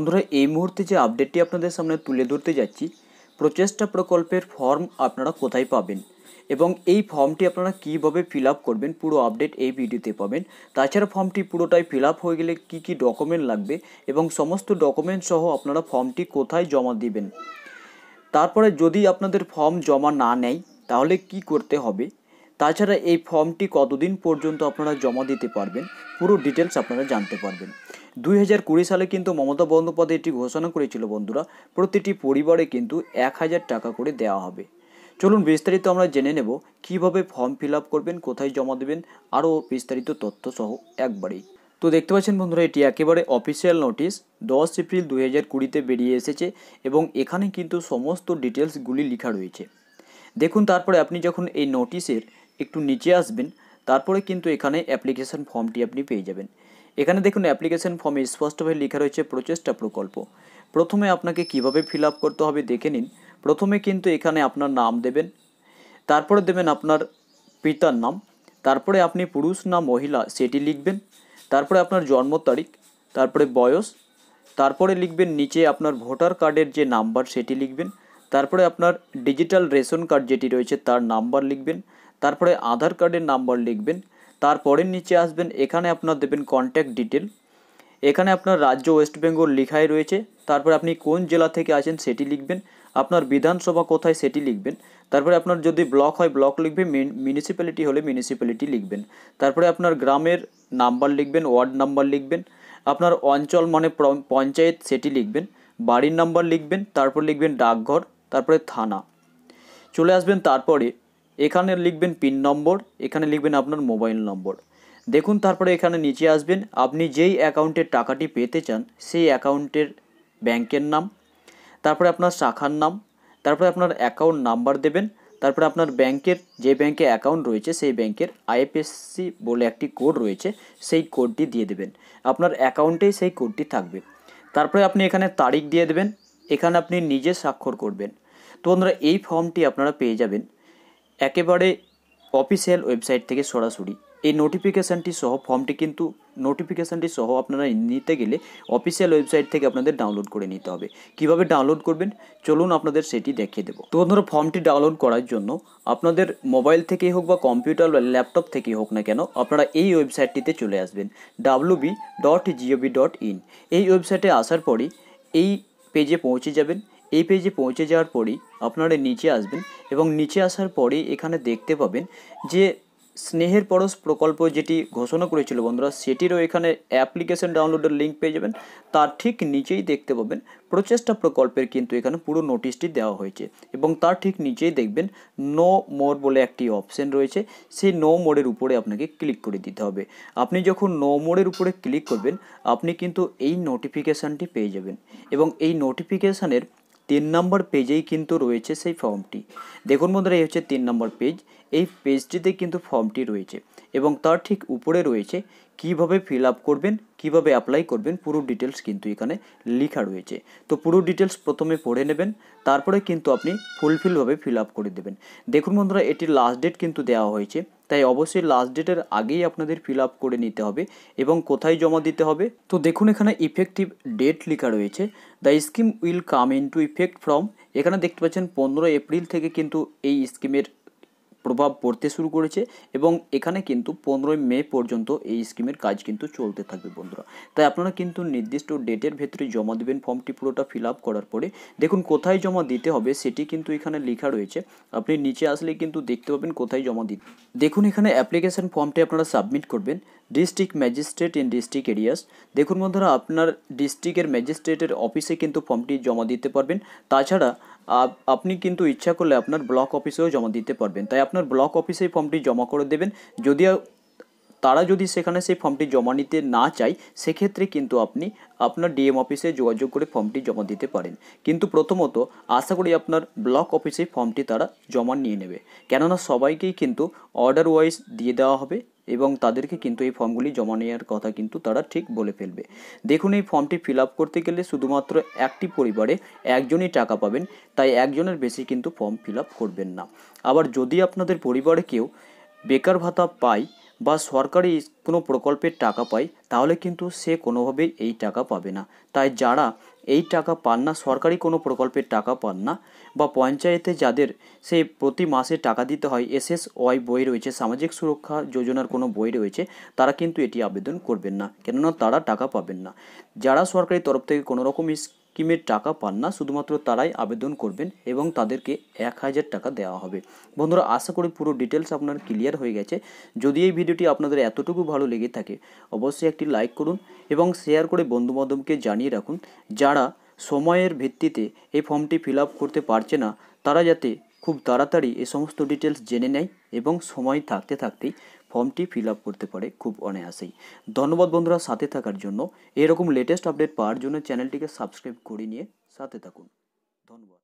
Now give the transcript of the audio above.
বন্ধুরা এই মুহূর্তে যে আপডেটটি আপনাদের সামনে তুলে ধরতে যাচ্ছি প্রচেষ্টা প্রকল্পের ফর্ম আপনারা কোথায় পাবেন এবং এই ফর্মটি আপনারা কীভাবে ফিল করবেন পুরো আপডেট এই ভিডিওতে পাবেন তাছাড়া ফর্মটি পুরোটাই ফিল হয়ে গেলে কি কি ডকুমেন্ট লাগবে এবং সমস্ত ডকুমেন্ট সহ আপনারা ফর্মটি কোথায় জমা দিবেন তারপরে যদি আপনাদের ফর্ম জমা না নেয় তাহলে কি করতে হবে তাছাড়া এই ফর্মটি কতদিন পর্যন্ত আপনারা জমা দিতে পারবেন পুরো ডিটেলস আপনারা জানতে পারবেন দুই হাজার কুড়ি সালে কিন্তু মমতা বন্দ্যোপাধ্যায় এটি ঘোষণা করেছিল বন্ধুরা প্রতিটি পরিবারে কিন্তু এক হাজার টাকা করে দেওয়া হবে চলুন বিস্তারিত আমরা জেনে নেব কিভাবে ফর্ম ফিল আপ করবেন কোথায় জমা দেবেন আরও বিস্তারিত তথ্য সহ একবারেই তো দেখতে পাচ্ছেন বন্ধুরা এটি একেবারে অফিসিয়াল নোটিশ দশ এপ্রিল দু হাজার কুড়িতে বেরিয়ে এসেছে এবং এখানে কিন্তু সমস্ত ডিটেলসগুলি লেখা রয়েছে দেখুন তারপরে আপনি যখন এই নোটিশের একটু নিচে আসবেন তারপরে কিন্তু এখানে অ্যাপ্লিকেশন ফর্মটি আপনি পেয়ে যাবেন এখানে দেখুন অ্যাপ্লিকেশান ফর্মে স্পষ্টভাবে লেখা রয়েছে প্রচেষ্টা প্রকল্প প্রথমে আপনাকে কিভাবে ফিল করতে হবে দেখে নিন প্রথমে কিন্তু এখানে আপনার নাম দেবেন তারপরে দেবেন আপনার পিতার নাম তারপরে আপনি পুরুষ না মহিলা সেটি লিখবেন তারপরে আপনার জন্ম তারিখ তারপরে বয়স তারপরে লিখবেন নিচে আপনার ভোটার কার্ডের যে নাম্বার সেটি লিখবেন তারপরে আপনার ডিজিটাল রেশন কার্ড যেটি রয়েছে তার নাম্বার লিখবেন তারপরে আধার কার্ডের নাম্বার লিখবেন তারপরে নিচে আসবেন এখানে আপনার দেবেন কন্ট্যাক্ট ডিটেল এখানে আপনার রাজ্য ওয়েস্ট বেঙ্গল লিখাই রয়েছে তারপরে আপনি কোন জেলা থেকে আছেন সেটি লিখবেন আপনার বিধানসভা কোথায় সেটি লিখবেন তারপরে আপনার যদি ব্লক হয় ব্লক লিখবেন মিউনিসিপ্যালিটি হলে মিউনিসিপ্যালিটি লিখবেন তারপরে আপনার গ্রামের নাম্বার লিখবেন ওয়ার্ড নাম্বার লিখবেন আপনার অঞ্চল মানে পঞ্চায়েত সেটি লিখবেন বাড়ির নাম্বার লিখবেন তারপর লিখবেন ডাকঘর তারপরে থানা চলে আসবেন তারপরে এখানে লিখবেন পিন নম্বর এখানে লিখবেন আপনার মোবাইল নম্বর দেখুন তারপরে এখানে নিচে আসবেন আপনি যেই অ্যাকাউন্টের টাকাটি পেতে চান সেই অ্যাকাউন্টের ব্যাংকের নাম তারপরে আপনার শাখার নাম তারপরে আপনার অ্যাকাউন্ট নাম্বার দেবেন তারপরে আপনার ব্যাংকের যে ব্যাংকে অ্যাকাউন্ট রয়েছে সেই ব্যাংকের আইএফএসসি বলে একটি কোড রয়েছে সেই কোডটি দিয়ে দেবেন আপনার অ্যাকাউন্টেই সেই কোডটি থাকবে তারপরে আপনি এখানে তারিখ দিয়ে দেবেন এখানে আপনি নিজে স্বাক্ষর করবেন তো বন্ধুরা এই ফর্মটি আপনারা পেয়ে যাবেন একেবারে অফিসিয়াল ওয়েবসাইট থেকে সরাসরি এই নোটিফিকেশানটি সহ ফর্মটি কিন্তু নোটিফিকেশানটি সহ আপনারা নিতে গেলে অফিসিয়াল ওয়েবসাইট থেকে আপনাদের ডাউনলোড করে নিতে হবে কিভাবে ডাউনলোড করবেন চলুন আপনাদের সেটি দেখিয়ে দেবো তো ধরো ফর্মটি ডাউনলোড করার জন্য আপনাদের মোবাইল থেকেই হোক বা কম্পিউটার বা ল্যাপটপ থেকেই হোক না কেন আপনারা এই ওয়েবসাইটটিতে চলে আসবেন ডাব্লু বি ডট জিওবি ডট ইন এই ওয়েবসাইটে আসার পরই এই পেজে পৌঁছে যাবেন এই পেজে পৌঁছে যাওয়ার পরেই আপনারা নিচে আসবেন এবং নিচে আসার পরেই এখানে দেখতে পাবেন যে স্নেহের পরশ প্রকল্প যেটি ঘোষণা করেছিল বন্ধুরা সেটিরও এখানে অ্যাপ্লিকেশন ডাউনলোডের লিঙ্ক পেয়ে যাবেন তার ঠিক নিচেই দেখতে পাবেন প্রচেষ্টা প্রকল্পের কিন্তু এখানে পুরো নোটিশটি দেওয়া হয়েছে এবং তার ঠিক নিচেই দেখবেন নো মোর বলে একটি অপশন রয়েছে সেই নো মোড়ের উপরে আপনাকে ক্লিক করে দিতে হবে আপনি যখন নো মোড়ের উপরে ক্লিক করবেন আপনি কিন্তু এই নোটিফিকেশানটি পেয়ে যাবেন এবং এই নোটিফিকেশানের তিন নম্বর পেজেই কিন্তু রয়েছে সেই ফর্মটি দেখুন বন্ধুরা এই হচ্ছে তিন নম্বর পেজ এই পেজটিতে কিন্তু ফর্মটি রয়েছে এবং তার ঠিক উপরে রয়েছে কিভাবে ফিল আপ করবেন কিভাবে অ্যাপ্লাই করবেন পুরো ডিটেলস কিন্তু এখানে লেখা রয়েছে তো পুরো ডিটেলস প্রথমে পড়ে নেবেন তারপরে কিন্তু আপনি ফুলফিলভাবে ফিল আপ করে দেবেন দেখুন বন্ধুরা এটির লাস্ট ডেট কিন্তু দেওয়া হয়েছে তাই অবশ্যই লাস্ট ডেটের আগেই আপনাদের ফিল আপ করে নিতে হবে এবং কোথায় জমা দিতে হবে তো দেখুন এখানে ইফেক্টিভ ডেট লেখা রয়েছে the scheme will come into effect from এখানে দেখতে পাচ্ছেন পনেরো এপ্রিল থেকে কিন্তু এই স্কিমের প্রভাব পড়তে শুরু করেছে এবং এখানে কিন্তু পনেরোই মে পর্যন্ত এই স্কিমের কাজ কিন্তু চলতে থাকবে বন্ধুরা তাই আপনারা কিন্তু নির্দিষ্ট ডেটের ভেতরে জমা দেবেন ফর্মটি পুরোটা ফিল আপ করার পরে দেখুন কোথায় জমা দিতে হবে সেটি কিন্তু এখানে লেখা রয়েছে আপনি নিচে আসলে কিন্তু দেখতে পাবেন কোথায় জমা দিতে দেখুন এখানে অ্যাপ্লিকেশন ফর্মটি আপনারা সাবমিট করবেন district magistrate in district areas দেখুন বন্ধুরা আপনার ডিস্ট্রিক্টের ম্যাজিস্ট্রেটের অফিসে কিন্তু ফর্মটি জমা দিতে পারবেন তাছাড়া আপনি কিন্তু ইচ্ছা করলে আপনার ব্লক অফিসেও জমা দিতে পারবেন তাই আপনার ব্লক অফিসেই ফর্মটি জমা করে দেবেন যদিও তারা যদি সেখানে সেই ফর্মটি জমা নিতে না চায় সেক্ষেত্রে কিন্তু আপনি আপনার ডিএম অফিসে যোগাযোগ করে ফর্মটি জমা দিতে পারেন কিন্তু প্রথমত আশা করি আপনার ব্লক অফিসে ফর্মটি তারা জমা নিয়ে নেবে কেননা সবাইকেই কিন্তু অর্ডার ওয়াইজ দিয়ে দেওয়া হবে এবং তাদেরকে কিন্তু এই ফর্মগুলি জমা নেওয়ার কথা কিন্তু তারা ঠিক বলে ফেলবে দেখুন এই ফর্মটি ফিল আপ করতে গেলে শুধুমাত্র একটি পরিবারে একজনই টাকা পাবেন তাই একজনের বেশি কিন্তু ফর্ম ফিল আপ করবেন না আবার যদি আপনাদের পরিবারে কেউ বেকার ভাতা পায় বা সরকারি কোনো প্রকল্পের টাকা পায় তাহলে কিন্তু সে কোনোভাবেই এই টাকা পাবে না তাই যারা এই টাকা পান না সরকারি কোনো প্রকল্পের টাকা পান না বা পঞ্চায়েতে যাদের সে প্রতি মাসে টাকা দিতে হয় এসএস ওয়াই বই রয়েছে সামাজিক সুরক্ষা যোজনার কোনো বই রয়েছে তারা কিন্তু এটি আবেদন করবেন না কেননা তারা টাকা পাবেন না যারা সরকারি তরফ থেকে কোনো রকম স্কিমের টাকা পান না শুধুমাত্র তারাই আবেদন করবেন এবং তাদেরকে এক হাজার টাকা দেওয়া হবে বন্ধুরা আশা করি পুরো ডিটেলস আপনার ক্লিয়ার হয়ে গেছে যদি এই ভিডিওটি আপনাদের এতটুকু ভালো লেগে থাকে অবশ্যই একটি লাইক করুন এবং শেয়ার করে বন্ধুবান্ধবকে জানিয়ে রাখুন যারা সময়ের ভিত্তিতে এই ফর্মটি ফিল করতে পারছে না তারা যাতে খুব তাড়াতাড়ি এ সমস্ত ডিটেলস জেনে নেয় এবং সময় থাকতে থাকতেই ফর্মটি ফিল আপ করতে পারে খুব অনায়াসেই ধন্যবাদ বন্ধুরা সাথে থাকার জন্য এরকম লেটেস্ট আপডেট পাওয়ার জন্য চ্যানেলটিকে সাবস্ক্রাইব করে নিয়ে সাথে থাকুন ধন্যবাদ